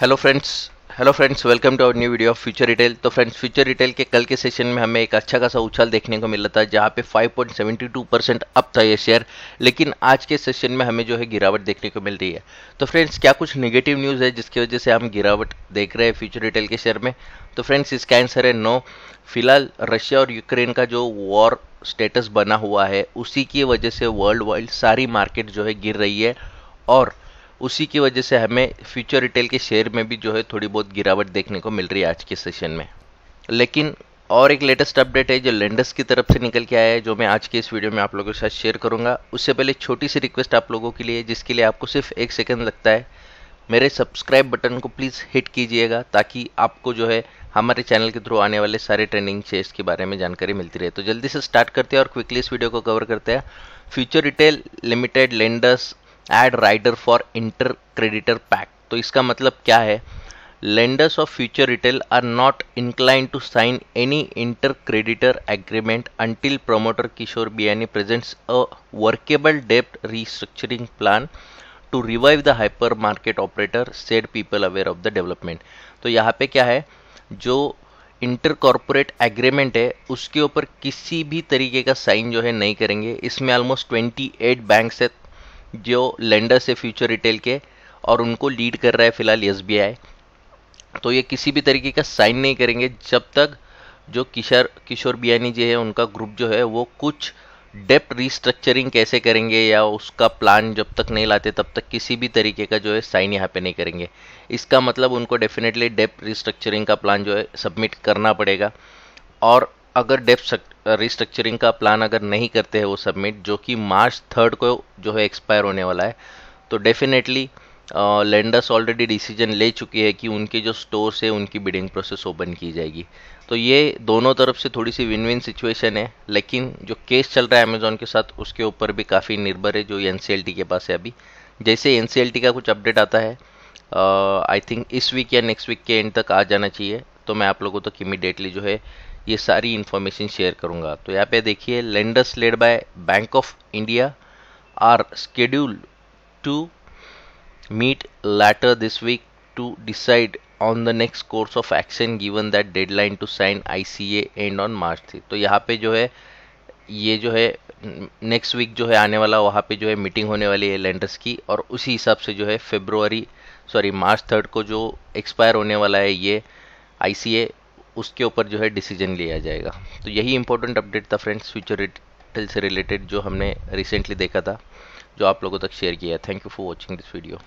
hello friends hello friends welcome to our new video of future retail तो friends future retail के कल के session में हमें एक अच्छा खासा उछाल देखने को मिला था जहां पे 5.72 परसेंट अप था ये शेयर लेकिन आज के सेशन में हमें जो है गिरावट देखने को मिल रही है तो फ्रेंड्स क्या कुछ नेगेटिव न्यूज़ है जिसकी वजह से हम गिरावट देख रहे हैं फ्यूचर रिटेल के शेयर में तो फ्रेंड्स इसका आंसर है नो फिलहाल रशिया और यूक्रेन का जो वॉर स्टेटस बना हुआ है उसी की वजह से वर्ल्ड वाइड सारी मार्केट जो है गिर रही है और उसी की वजह से हमें फ्यूचर रिटेल के शेयर में भी जो है थोड़ी बहुत गिरावट देखने को मिल रही है आज के सेशन में लेकिन और एक लेटेस्ट अपडेट है जो लेंडर्स की तरफ से निकल के आया है जो मैं आज के इस वीडियो में आप लोगों के साथ शेयर करूंगा उससे पहले छोटी सी रिक्वेस्ट आप लोगों के लिए जिसके लिए आपको सिर्फ एक सेकेंड लगता है मेरे सब्सक्राइब बटन को प्लीज़ हिट कीजिएगा ताकि आपको जो है हमारे चैनल के थ्रू आने वाले सारे ट्रेंडिंग शेयर्स के बारे में जानकारी मिलती रहे तो जल्दी से स्टार्ट करते हैं और क्विकली इस वीडियो को कवर करते हैं future retail limited lenders add rider for inter creditor pact तो इसका मतलब क्या है lenders of future retail are not inclined to sign any inter creditor agreement until promoter Kishore Biyani presents a workable डेप्ट restructuring plan to revive the hypermarket operator said people aware of the development तो यहाँ पे क्या है जो inter corporate agreement है उसके ऊपर किसी भी तरीके का साइन जो है नहीं करेंगे इसमें ऑलमोस्ट ट्वेंटी एट बैंक्स है जो लेंडर है फ्यूचर रिटेल के और उनको लीड कर रहा है फिलहाल एस तो ये किसी भी तरीके का साइन नहीं करेंगे जब तक जो किशोर किशोर बियानी जी है उनका ग्रुप जो है वो कुछ डेप्ट रिस्ट्रक्चरिंग कैसे करेंगे या उसका प्लान जब तक नहीं लाते तब तक किसी भी तरीके का जो है साइन यहाँ पे नहीं करेंगे इसका मतलब उनको डेफिनेटली डेप्ट रिस्ट्रक्चरिंग का प्लान जो है सबमिट करना पड़ेगा और अगर डेप्ट रिस्ट्रक्चरिंग का प्लान अगर नहीं करते हैं वो सबमिट जो कि मार्च थर्ड को जो है एक्सपायर होने वाला है तो डेफिनेटली लेंडर्स ऑलरेडी डिसीजन ले चुकी है कि उनके जो स्टोर्स है उनकी बिडिंग प्रोसेस ओपन की जाएगी तो ये दोनों तरफ से थोड़ी सी विन विन सिचुएशन है लेकिन जो केस चल रहा है अमेजोन के साथ उसके ऊपर भी काफ़ी निर्भर है जो एन के पास है अभी जैसे एन का कुछ अपडेट आता है आई uh, थिंक इस वीक या नेक्स्ट वीक के एंड तक आ जाना चाहिए तो मैं आप लोगों तक तो इमिडिएटली जो है ये सारी इन्फॉर्मेशन शेयर करूंगा तो यहाँ पे देखिए lenders led by Bank of India are schedule to meet later this week to decide on the next course of action given that deadline to sign I end on March three तो यहाँ पे जो है ये जो है next week जो है आने वाला वहाँ पे जो है मीटिंग होने वाली है लेंडर्स की और उसी हिसाब से जो है फेब्रुवरी सॉरी मार्च थर्ड को जो एक्सपायर होने वाला है ये आई उसके ऊपर जो है डिसीजन लिया जाएगा तो यही इंपॉर्टेंट अपडेट था फ्रेंड्स फ्यूचर रिटेल से रिलेटेड जो हमने रिसेंटली देखा था जो आप लोगों तक शेयर किया है thank you for watching this video